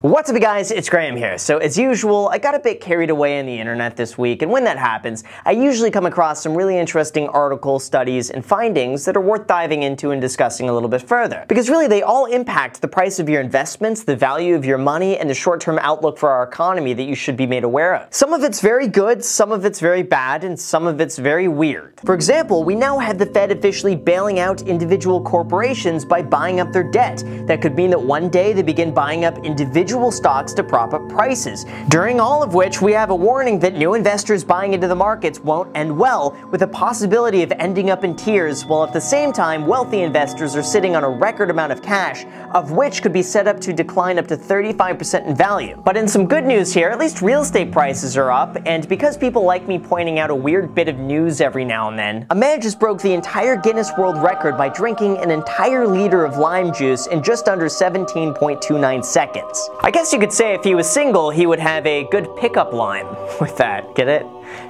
What's up guys, it's Graham here. So as usual, I got a bit carried away on the internet this week, and when that happens, I usually come across some really interesting articles, studies, and findings that are worth diving into and discussing a little bit further. Because really, they all impact the price of your investments, the value of your money, and the short-term outlook for our economy that you should be made aware of. Some of it's very good, some of it's very bad, and some of it's very weird. For example, we now have the Fed officially bailing out individual corporations by buying up their debt. That could mean that one day they begin buying up individual individual stocks to prop up prices, during all of which we have a warning that new investors buying into the markets won't end well, with the possibility of ending up in tears, while at the same time wealthy investors are sitting on a record amount of cash, of which could be set up to decline up to 35% in value. But in some good news here, at least real estate prices are up, and because people like me pointing out a weird bit of news every now and then, a man just broke the entire Guinness World Record by drinking an entire liter of lime juice in just under 17.29 seconds. I guess you could say if he was single, he would have a good pickup line with that. Get it?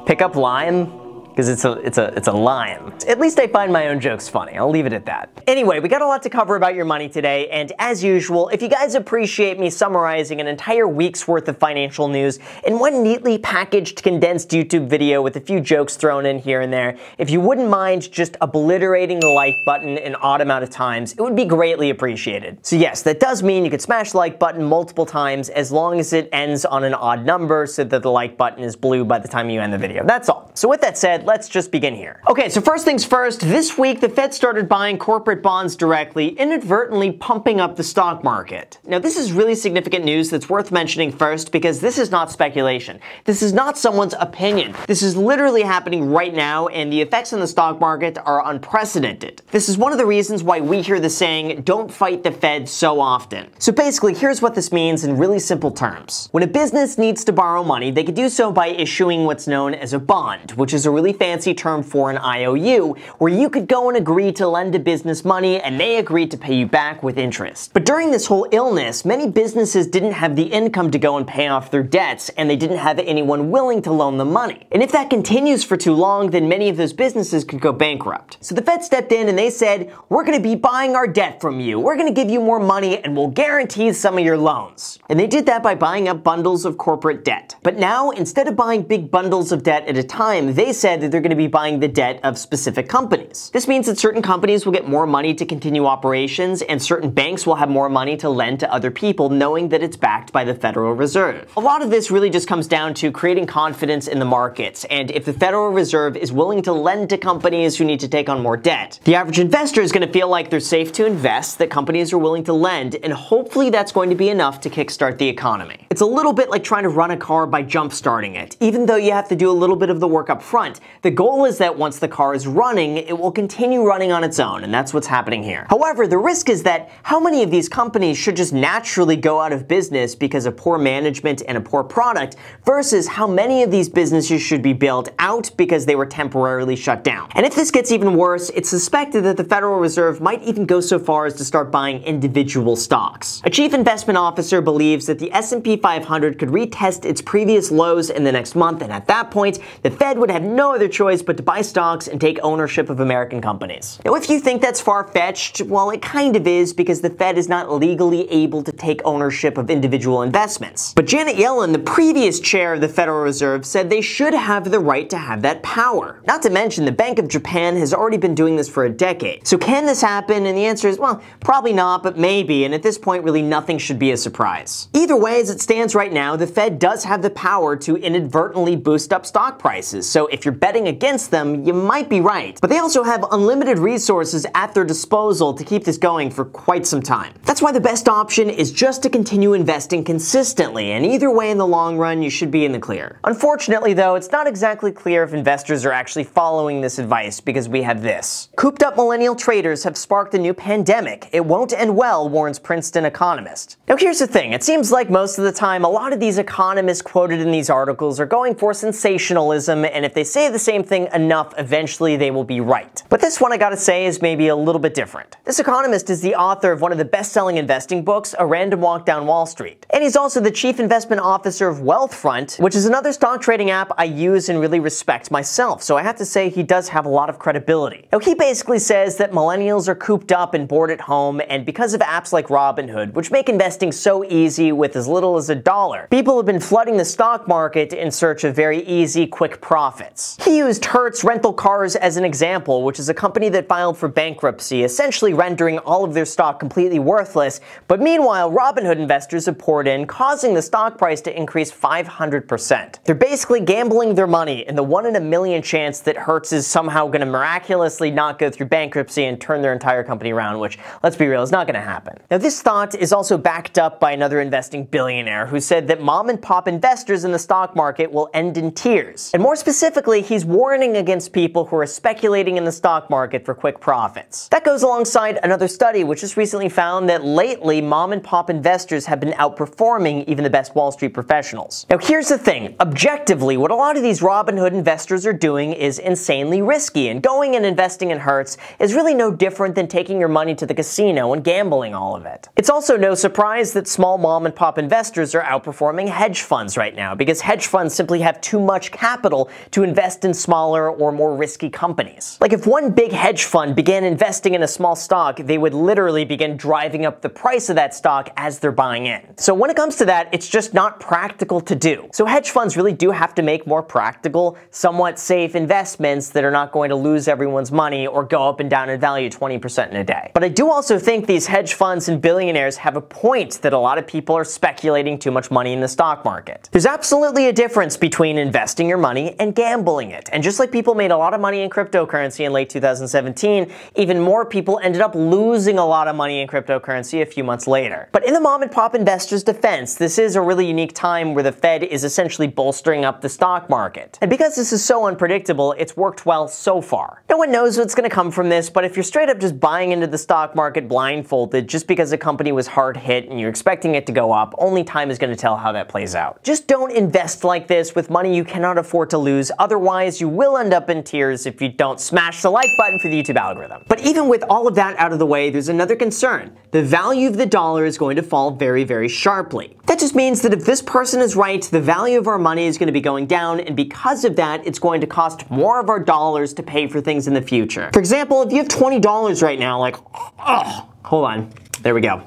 Pickup line? because it's a, it's, a, it's a lion. At least I find my own jokes funny. I'll leave it at that. Anyway, we got a lot to cover about your money today, and as usual, if you guys appreciate me summarizing an entire week's worth of financial news in one neatly packaged, condensed YouTube video with a few jokes thrown in here and there, if you wouldn't mind just obliterating the like button an odd amount of times, it would be greatly appreciated. So yes, that does mean you could smash the like button multiple times as long as it ends on an odd number so that the like button is blue by the time you end the video. That's all. So with that said, let's just begin here. Okay, so first things first, this week the Fed started buying corporate bonds directly, inadvertently pumping up the stock market. Now, this is really significant news that's worth mentioning first because this is not speculation. This is not someone's opinion. This is literally happening right now, and the effects on the stock market are unprecedented. This is one of the reasons why we hear the saying, don't fight the Fed so often. So basically, here's what this means in really simple terms. When a business needs to borrow money, they can do so by issuing what's known as a bond, which is a really fancy term for an IOU, where you could go and agree to lend a business money and they agreed to pay you back with interest. But during this whole illness, many businesses didn't have the income to go and pay off their debts, and they didn't have anyone willing to loan them money. And if that continues for too long, then many of those businesses could go bankrupt. So the Fed stepped in and they said, We're gonna be buying our debt from you, we're gonna give you more money, and we'll guarantee some of your loans. And they did that by buying up bundles of corporate debt. But now, instead of buying big bundles of debt at a time, they said that they're going to be buying the debt of specific companies. This means that certain companies will get more money to continue operations and certain banks will have more money to lend to other people knowing that it's backed by the Federal Reserve. A lot of this really just comes down to creating confidence in the markets and if the Federal Reserve is willing to lend to companies who need to take on more debt. The average investor is going to feel like they're safe to invest, that companies are willing to lend, and hopefully that's going to be enough to kickstart the economy. It's a little bit like trying to run a car by jump starting it. Even though you have to do a little bit of the work up front, the goal is that once the car is running, it will continue running on its own, and that's what's happening here. However, the risk is that how many of these companies should just naturally go out of business because of poor management and a poor product versus how many of these businesses should be bailed out because they were temporarily shut down. And if this gets even worse, it's suspected that the Federal Reserve might even go so far as to start buying individual stocks. A chief investment officer believes that the S&P 500 could retest its previous lows in the next month, and at that point, the Fed would have no other choice but to buy stocks and take ownership of American companies. Now, if you think that's far fetched, well, it kind of is because the Fed is not legally able to take ownership of individual investments. But Janet Yellen, the previous chair of the Federal Reserve, said they should have the right to have that power. Not to mention, the Bank of Japan has already been doing this for a decade. So, can this happen? And the answer is, well, probably not, but maybe. And at this point, really nothing should be a surprise. Either way, as it stands right now, the Fed does have the power to inadvertently boost up stock prices. So, if you're betting against them, you might be right. But they also have unlimited resources at their disposal to keep this going for quite some time. That's why the best option is just to continue investing consistently, and either way in the long run, you should be in the clear. Unfortunately though, it's not exactly clear if investors are actually following this advice because we have this. Cooped up millennial traders have sparked a new pandemic. It won't end well, warns Princeton economist. Now here's the thing, it seems like most of the time a lot of these economists quoted in these articles are going for sensationalism, and if they say the the same thing enough, eventually they will be right. But this one I gotta say is maybe a little bit different. This economist is the author of one of the best-selling investing books, A Random Walk Down Wall Street. And he's also the chief investment officer of Wealthfront, which is another stock trading app I use and really respect myself, so I have to say he does have a lot of credibility. Now he basically says that millennials are cooped up and bored at home, and because of apps like Robinhood, which make investing so easy with as little as a dollar, people have been flooding the stock market in search of very easy, quick profits. He used Hertz Rental Cars as an example, which is a company that filed for bankruptcy, essentially rendering all of their stock completely worthless. But meanwhile, Robinhood investors have poured in, causing the stock price to increase 500%. They're basically gambling their money in the one in a million chance that Hertz is somehow going to miraculously not go through bankruptcy and turn their entire company around, which, let's be real, is not going to happen. Now, this thought is also backed up by another investing billionaire who said that mom and pop investors in the stock market will end in tears. And more specifically, he he's warning against people who are speculating in the stock market for quick profits. That goes alongside another study which just recently found that lately mom and pop investors have been outperforming even the best Wall Street professionals. Now here's the thing, objectively what a lot of these Robinhood investors are doing is insanely risky and going and investing in Hertz is really no different than taking your money to the casino and gambling all of it. It's also no surprise that small mom and pop investors are outperforming hedge funds right now because hedge funds simply have too much capital to invest in in smaller or more risky companies. Like if one big hedge fund began investing in a small stock, they would literally begin driving up the price of that stock as they're buying in. So when it comes to that, it's just not practical to do. So hedge funds really do have to make more practical, somewhat safe investments that are not going to lose everyone's money or go up and down in value 20% in a day. But I do also think these hedge funds and billionaires have a point that a lot of people are speculating too much money in the stock market. There's absolutely a difference between investing your money and gambling it. And just like people made a lot of money in cryptocurrency in late 2017, even more people ended up losing a lot of money in cryptocurrency a few months later. But in the mom and pop investor's defense, this is a really unique time where the Fed is essentially bolstering up the stock market. And because this is so unpredictable, it's worked well so far. No one knows what's going to come from this, but if you're straight up just buying into the stock market blindfolded just because a company was hard hit and you're expecting it to go up, only time is going to tell how that plays out. Just don't invest like this with money you cannot afford to lose, otherwise you will end up in tears if you don't smash the like button for the YouTube algorithm. But even with all of that out of the way, there's another concern. The value of the dollar is going to fall very, very sharply. That just means that if this person is right, the value of our money is going to be going down, and because of that, it's going to cost more of our dollars to pay for things in the future. For example, if you have $20 right now, like, oh, hold on, there we go.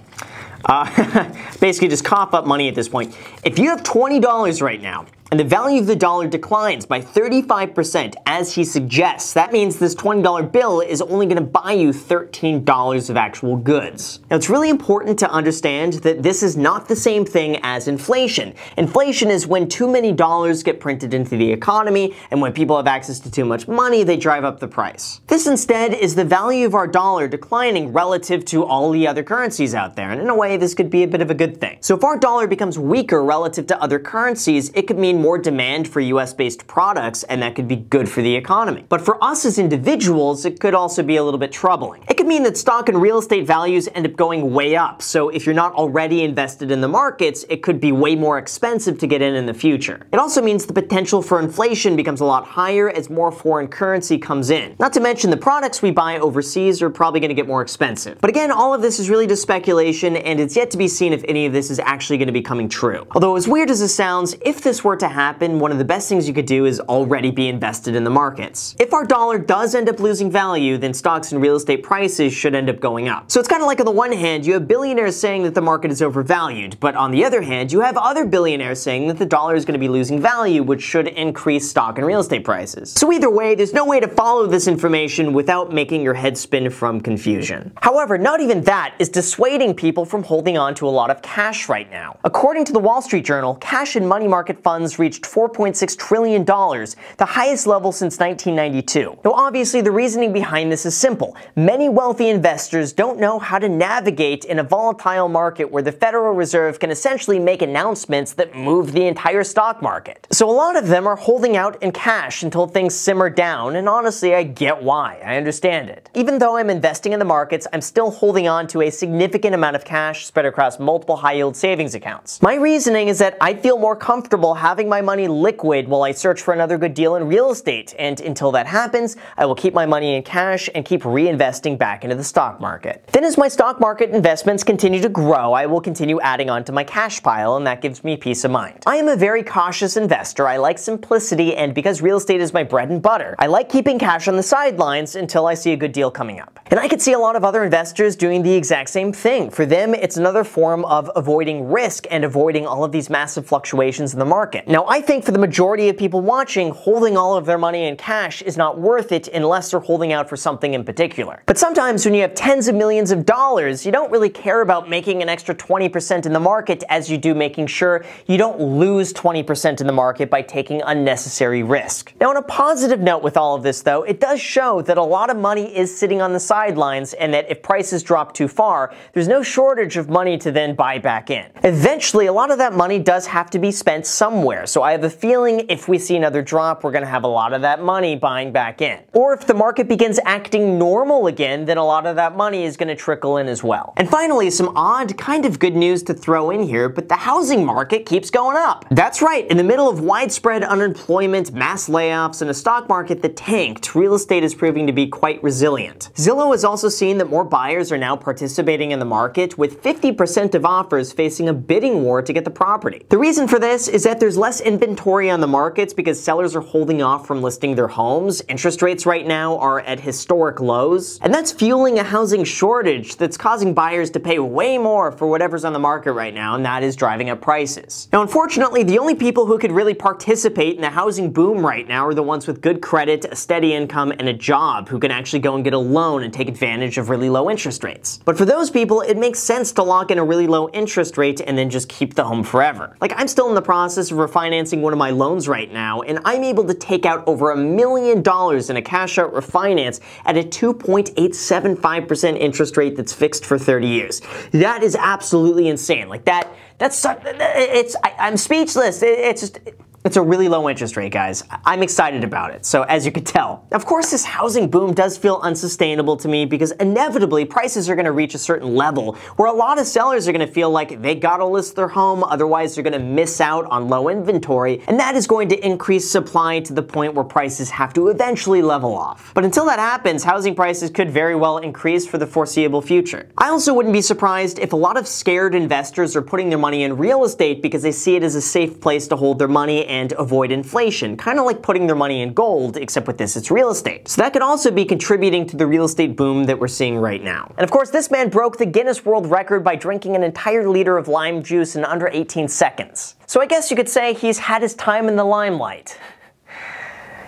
Uh, basically, just cough up money at this point. If you have $20 right now, and the value of the dollar declines by 35% as he suggests. That means this $20 bill is only going to buy you $13 of actual goods. Now, it's really important to understand that this is not the same thing as inflation. Inflation is when too many dollars get printed into the economy, and when people have access to too much money, they drive up the price. This instead is the value of our dollar declining relative to all the other currencies out there, and in a way, this could be a bit of a good thing. So if our dollar becomes weaker relative to other currencies, it could mean more demand for US based products, and that could be good for the economy. But for us as individuals, it could also be a little bit troubling. It could mean that stock and real estate values end up going way up, so if you're not already invested in the markets, it could be way more expensive to get in in the future. It also means the potential for inflation becomes a lot higher as more foreign currency comes in. Not to mention the products we buy overseas are probably going to get more expensive. But again, all of this is really just speculation, and it's yet to be seen if any of this is actually going to be coming true. Although as weird as this sounds, if this were to happen, one of the best things you could do is already be invested in the markets. If our dollar does end up losing value, then stocks and real estate prices should end up going up. So it's kind of like on the one hand, you have billionaires saying that the market is overvalued, but on the other hand, you have other billionaires saying that the dollar is going to be losing value, which should increase stock and real estate prices. So either way, there's no way to follow this information without making your head spin from confusion. However, not even that is dissuading people from holding on to a lot of cash right now. According to the Wall Street Journal, cash and money market funds reached $4.6 trillion, the highest level since 1992. Now, obviously, the reasoning behind this is simple. Many wealthy investors don't know how to navigate in a volatile market where the Federal Reserve can essentially make announcements that move the entire stock market. So a lot of them are holding out in cash until things simmer down, and honestly, I get why. I understand it. Even though I'm investing in the markets, I'm still holding on to a significant amount of cash spread across multiple high-yield savings accounts. My reasoning is that I feel more comfortable having my money liquid while I search for another good deal in real estate. And until that happens, I will keep my money in cash and keep reinvesting back into the stock market. Then as my stock market investments continue to grow, I will continue adding on to my cash pile and that gives me peace of mind. I am a very cautious investor. I like simplicity and because real estate is my bread and butter, I like keeping cash on the sidelines until I see a good deal coming up. And I could see a lot of other investors doing the exact same thing. For them, it's another form of avoiding risk and avoiding all of these massive fluctuations in the market. Now, I think for the majority of people watching, holding all of their money in cash is not worth it unless they're holding out for something in particular. But sometimes when you have tens of millions of dollars, you don't really care about making an extra 20% in the market as you do making sure you don't lose 20% in the market by taking unnecessary risk. Now, on a positive note with all of this, though, it does show that a lot of money is sitting on the sidelines and that if prices drop too far, there's no shortage of money to then buy back in. Eventually, a lot of that money does have to be spent somewhere there. So I have a feeling if we see another drop, we're going to have a lot of that money buying back in. Or if the market begins acting normal again, then a lot of that money is going to trickle in as well. And finally, some odd kind of good news to throw in here, but the housing market keeps going up. That's right, in the middle of widespread unemployment, mass layoffs, and a stock market that tanked, real estate is proving to be quite resilient. Zillow has also seen that more buyers are now participating in the market, with 50% of offers facing a bidding war to get the property. The reason for this is that there's less less inventory on the markets because sellers are holding off from listing their homes. Interest rates right now are at historic lows. And that's fueling a housing shortage that's causing buyers to pay way more for whatever's on the market right now, and that is driving up prices. Now, unfortunately, the only people who could really participate in the housing boom right now are the ones with good credit, a steady income, and a job who can actually go and get a loan and take advantage of really low interest rates. But for those people, it makes sense to lock in a really low interest rate and then just keep the home forever. Like, I'm still in the process of refining refinancing one of my loans right now, and I'm able to take out over a million dollars in a cash out refinance at a 2.875% interest rate that's fixed for 30 years. That is absolutely insane. Like that, that's, it's, I, am speechless. It, it's just, it's a really low interest rate, guys. I'm excited about it. So as you could tell, of course, this housing boom does feel unsustainable to me because inevitably prices are going to reach a certain level where a lot of sellers are going to feel like they got to list their home. Otherwise, they're going to miss out on low inventory. And that is going to increase supply to the point where prices have to eventually level off. But until that happens, housing prices could very well increase for the foreseeable future. I also wouldn't be surprised if a lot of scared investors are putting their money in real estate because they see it as a safe place to hold their money and avoid inflation, kind of like putting their money in gold, except with this it's real estate. So that could also be contributing to the real estate boom that we're seeing right now. And of course, this man broke the Guinness World Record by drinking an entire liter of lime juice in under 18 seconds. So I guess you could say he's had his time in the limelight.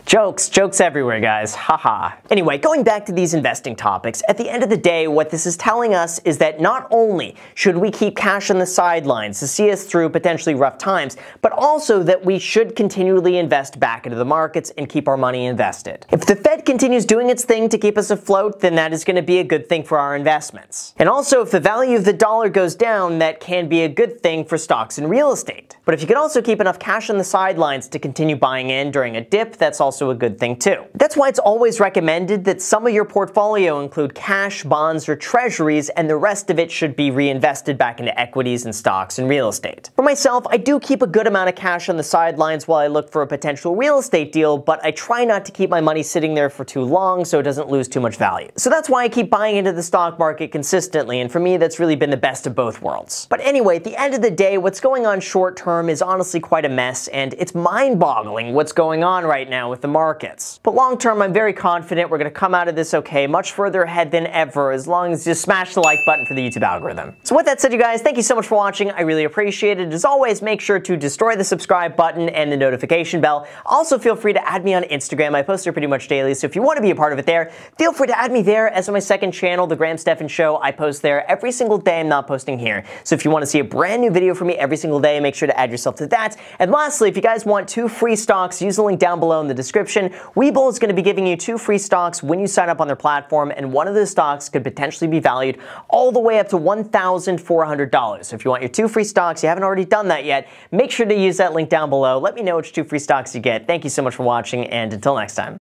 Jokes, jokes everywhere, guys. Haha. Anyway, going back to these investing topics, at the end of the day, what this is telling us is that not only should we keep cash on the sidelines to see us through potentially rough times, but also that we should continually invest back into the markets and keep our money invested. If the Fed continues doing its thing to keep us afloat, then that is going to be a good thing for our investments. And also, if the value of the dollar goes down, that can be a good thing for stocks and real estate. But if you can also keep enough cash on the sidelines to continue buying in during a dip, that's also also a good thing too. That's why it's always recommended that some of your portfolio include cash, bonds, or treasuries, and the rest of it should be reinvested back into equities and stocks and real estate. For myself, I do keep a good amount of cash on the sidelines while I look for a potential real estate deal, but I try not to keep my money sitting there for too long so it doesn't lose too much value. So that's why I keep buying into the stock market consistently, and for me, that's really been the best of both worlds. But anyway, at the end of the day, what's going on short term is honestly quite a mess, and it's mind boggling what's going on right now with the markets. But long term, I'm very confident we're going to come out of this okay, much further ahead than ever, as long as you smash the like button for the YouTube algorithm. So with that said, you guys, thank you so much for watching. I really appreciate it. As always, make sure to destroy the subscribe button and the notification bell. Also, feel free to add me on Instagram. I post there pretty much daily, so if you want to be a part of it there, feel free to add me there as on my second channel, The Graham Stephan Show. I post there every single day. I'm not posting here. So if you want to see a brand new video from me every single day, make sure to add yourself to that. And lastly, if you guys want two free stocks, use the link down below in the description subscription, Webull is going to be giving you two free stocks when you sign up on their platform, and one of those stocks could potentially be valued all the way up to $1,400. So if you want your two free stocks, you haven't already done that yet, make sure to use that link down below. Let me know which two free stocks you get. Thank you so much for watching, and until next time.